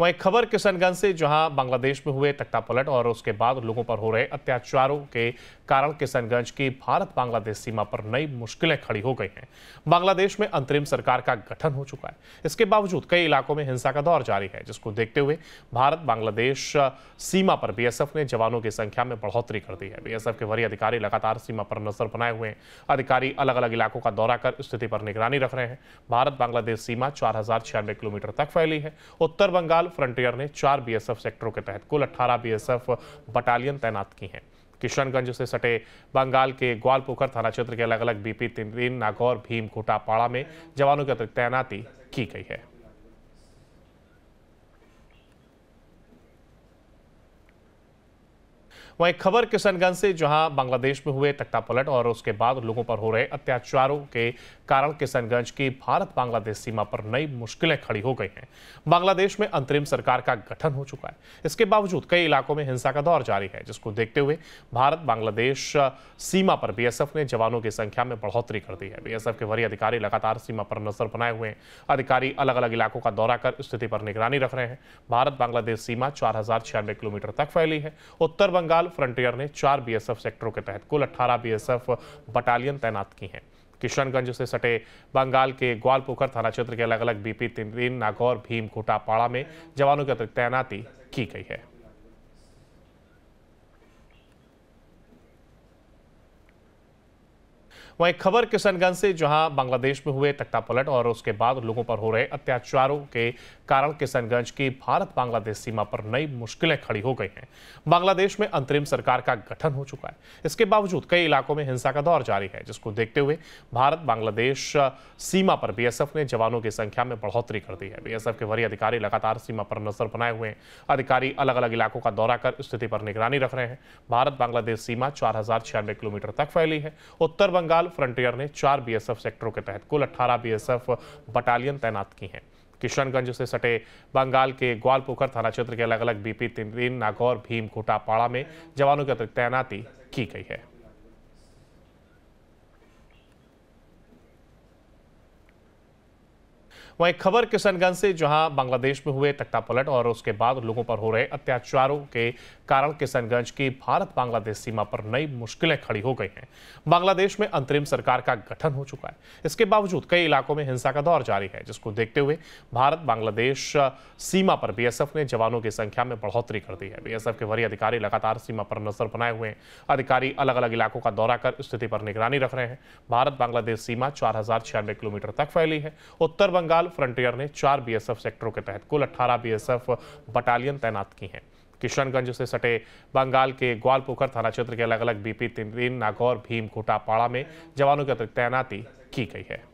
वहीं खबर किशनगंज से जहां बांग्लादेश में हुए तख्तापलट और उसके बाद लोगों पर हो रहे अत्याचारों के कारण किशनगंज की भारत बांग्लादेश सीमा पर नई मुश्किलें खड़ी हो गई हैं बांग्लादेश में अंतरिम सरकार का गठन हो चुका है इसके बावजूद कई इलाकों में हिंसा का दौर जारी है जिसको देखते हुए भारत बांग्लादेश सीमा पर बीएसएफ ने जवानों की संख्या में बढ़ोतरी कर दी है बी के वरीय अधिकारी लगातार सीमा पर नजर बनाए हुए हैं अधिकारी अलग अलग इलाकों का दौरा कर स्थिति पर निगरानी रख रहे हैं भारत बांग्लादेश सीमा चार किलोमीटर तक फैली है उत्तर बंगाल फिलहाल फ्रंटियर ने चार बीएसएफ सेक्टरों के तहत कुल 18 बीएसएफ बटालियन तैनात की हैं किशनगंज से सटे बंगाल के ग्वालपोखर थाना क्षेत्र के अलग अलग बीपी तीन तीन नागौर भीम घोटापाड़ा में जवानों की तैनाती की गई है वहीं खबर किशनगंज से जहां बांग्लादेश में हुए तख्तापलट और उसके बाद लोगों पर हो रहे अत्याचारों के कारण किशनगंज की भारत बांग्लादेश सीमा पर नई मुश्किलें खड़ी हो गई हैं बांग्लादेश में अंतरिम सरकार का गठन हो चुका है इसके बावजूद कई इलाकों में हिंसा का दौर जारी है जिसको देखते हुए भारत बांग्लादेश सीमा पर बीएसएफ ने जवानों की संख्या में बढ़ोतरी कर दी है बी के वरीय अधिकारी लगातार सीमा पर नजर बनाए हुए हैं अधिकारी अलग अलग इलाकों का दौरा कर स्थिति पर निगरानी रख रहे हैं भारत बांग्लादेश सीमा चार किलोमीटर तक फैली है उत्तर बंगाल फिलहाल फ्रंटियर ने चार बीएसएफ सेक्टरों के तहत कुल 18 बीएसएफ बटालियन तैनात की हैं किशनगंज से सटे बंगाल के ग्वालपोखर थाना क्षेत्र के अलग अलग बीपी तीन तीन नागौर भीम घोटापाड़ा में जवानों की तैनाती की गई है वहीं खबर किशनगंज से जहां बांग्लादेश में हुए तख्तापलट और उसके बाद लोगों पर हो रहे अत्याचारों के कारण किशनगंज की भारत बांग्लादेश सीमा पर नई मुश्किलें खड़ी हो गई हैं बांग्लादेश में अंतरिम सरकार का गठन हो चुका है इसके बावजूद कई इलाकों में हिंसा का दौर जारी है जिसको देखते हुए भारत बांग्लादेश सीमा पर बीएसएफ ने जवानों की संख्या में बढ़ोतरी कर दी है बी के वरीय अधिकारी लगातार सीमा पर नजर बनाए हुए हैं अधिकारी अलग अलग इलाकों का दौरा कर स्थिति पर निगरानी रख रहे हैं भारत बांग्लादेश सीमा चार किलोमीटर तक फैली है उत्तर बंगाल फिलहाल फ्रंटियर ने चार बीएसएफ सेक्टरों के तहत कुल 18 बीएसएफ बटालियन तैनात की हैं किशनगंज से सटे बंगाल के ग्वालपोखर थाना क्षेत्र के अलग अलग बीपी तीन तीन नागौर भीम घोटापाड़ा में जवानों की तैनाती की गई है वहीं खबर किशनगंज से जहां बांग्लादेश में हुए तख्तापलट और उसके बाद लोगों पर हो रहे अत्याचारों के कारण किशनगंज की भारत बांग्लादेश सीमा पर नई मुश्किलें खड़ी हो गई हैं बांग्लादेश में अंतरिम सरकार का गठन हो चुका है इसके बावजूद कई इलाकों में हिंसा का दौर जारी है जिसको देखते हुए भारत बांग्लादेश सीमा पर बीएसएफ ने जवानों की संख्या में बढ़ोतरी कर दी है बी के वरीय अधिकारी लगातार सीमा पर नजर बनाए हुए हैं अधिकारी अलग अलग इलाकों का दौरा कर स्थिति पर निगरानी रख रहे हैं भारत बांग्लादेश सीमा चार किलोमीटर तक फैली है उत्तर बंगाल फिलहाल फ्रंटियर ने चार बीएसएफ सेक्टरों के तहत कुल 18 बीएसएफ बटालियन तैनात की हैं किशनगंज से सटे बंगाल के ग्वालपोखर थाना क्षेत्र के अलग अलग बीपी तीन तीन नागौर भीम घोटापाड़ा में जवानों की तैनाती की गई है